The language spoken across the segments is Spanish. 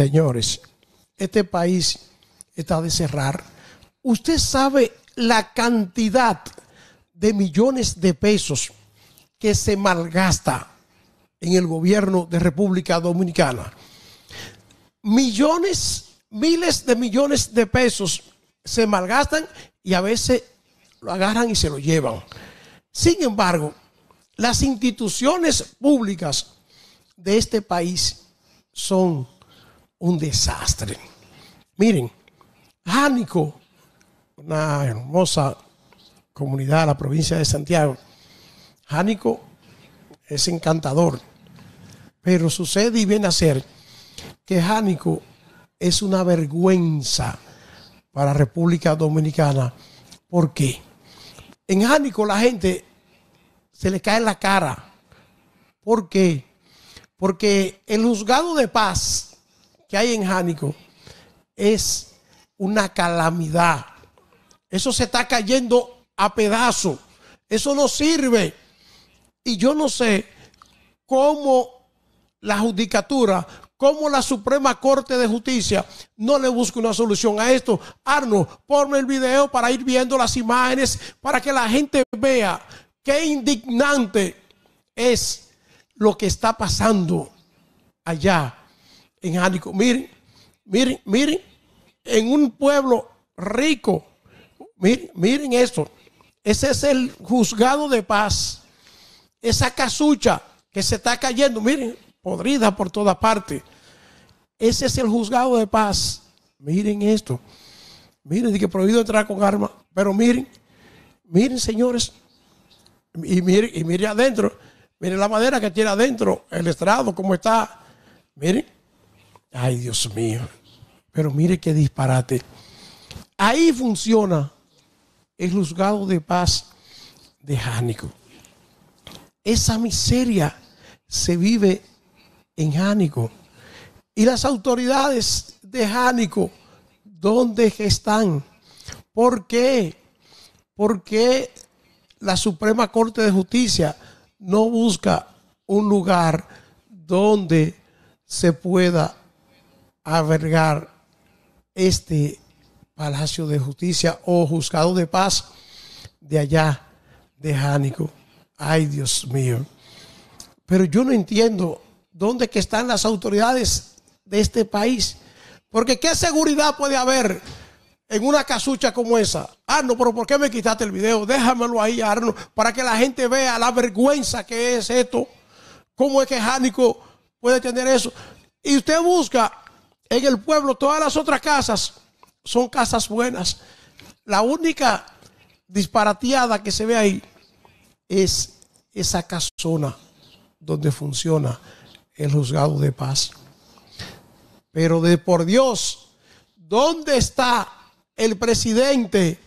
Señores, este país está de cerrar. Usted sabe la cantidad de millones de pesos que se malgasta en el gobierno de República Dominicana. Millones, miles de millones de pesos se malgastan y a veces lo agarran y se lo llevan. Sin embargo, las instituciones públicas de este país son un desastre. Miren, Jánico, una hermosa comunidad de la provincia de Santiago, Jánico es encantador, pero sucede y viene a ser que Jánico es una vergüenza para República Dominicana. ¿Por qué? En Jánico la gente se le cae la cara. ¿Por qué? Porque el juzgado de paz que hay en Jánico es una calamidad. Eso se está cayendo a pedazos. Eso no sirve. Y yo no sé cómo la judicatura, cómo la Suprema Corte de Justicia no le busca una solución a esto. Arno, ponme el video para ir viendo las imágenes, para que la gente vea qué indignante es lo que está pasando allá en Miren, miren, miren, en un pueblo rico, miren, miren esto. Ese es el juzgado de paz. Esa casucha que se está cayendo, miren, podrida por todas partes Ese es el juzgado de paz. Miren esto. Miren, que prohibido entrar con arma Pero miren, miren, señores. Y miren, y miren adentro. Miren la madera que tiene adentro, el estrado, cómo está. Miren, Ay, Dios mío. Pero mire qué disparate. Ahí funciona el juzgado de paz de Jánico. Esa miseria se vive en Jánico. Y las autoridades de Jánico, ¿dónde están? ¿Por qué? ¿Por qué la Suprema Corte de Justicia no busca un lugar donde se pueda albergar este Palacio de Justicia o Juzgado de Paz de allá de Jánico. Ay, Dios mío. Pero yo no entiendo dónde que están las autoridades de este país. Porque qué seguridad puede haber en una casucha como esa. Arno, ah, pero ¿por qué me quitaste el video? Déjamelo ahí, Arno, para que la gente vea la vergüenza que es esto. ¿Cómo es que Jánico puede tener eso? Y usted busca en el pueblo, todas las otras casas son casas buenas. La única disparateada que se ve ahí es esa casona donde funciona el juzgado de paz. Pero de por Dios, ¿dónde está el presidente?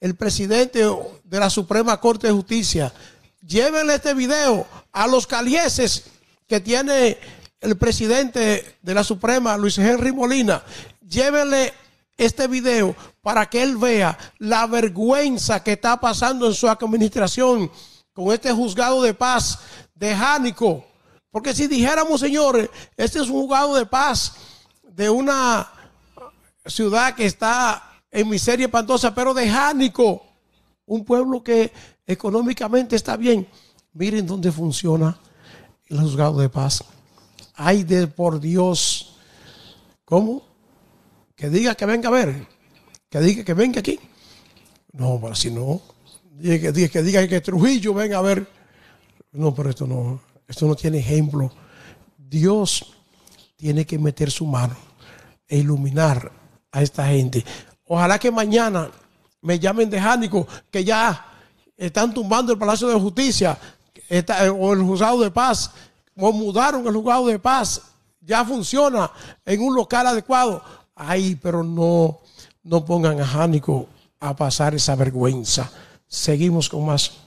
El presidente de la Suprema Corte de Justicia. Llévenle este video a los calieses que tiene el presidente de la Suprema, Luis Henry Molina, llévele este video para que él vea la vergüenza que está pasando en su administración con este juzgado de paz de Jánico. Porque si dijéramos, señores, este es un juzgado de paz de una ciudad que está en miseria espantosa, pero de Jánico, un pueblo que económicamente está bien. Miren dónde funciona el juzgado de paz ay de por Dios. ¿Cómo? Que diga que venga a ver, que diga que venga aquí. No, pero si no, que diga, que diga que Trujillo venga a ver. No, pero esto no, esto no tiene ejemplo. Dios tiene que meter su mano e iluminar a esta gente. Ojalá que mañana me llamen de Jánico, que ya están tumbando el Palacio de Justicia o el Juzgado de Paz o mudaron el lugar de paz, ya funciona en un local adecuado. Ay, pero no, no pongan a Jánico a pasar esa vergüenza. Seguimos con más.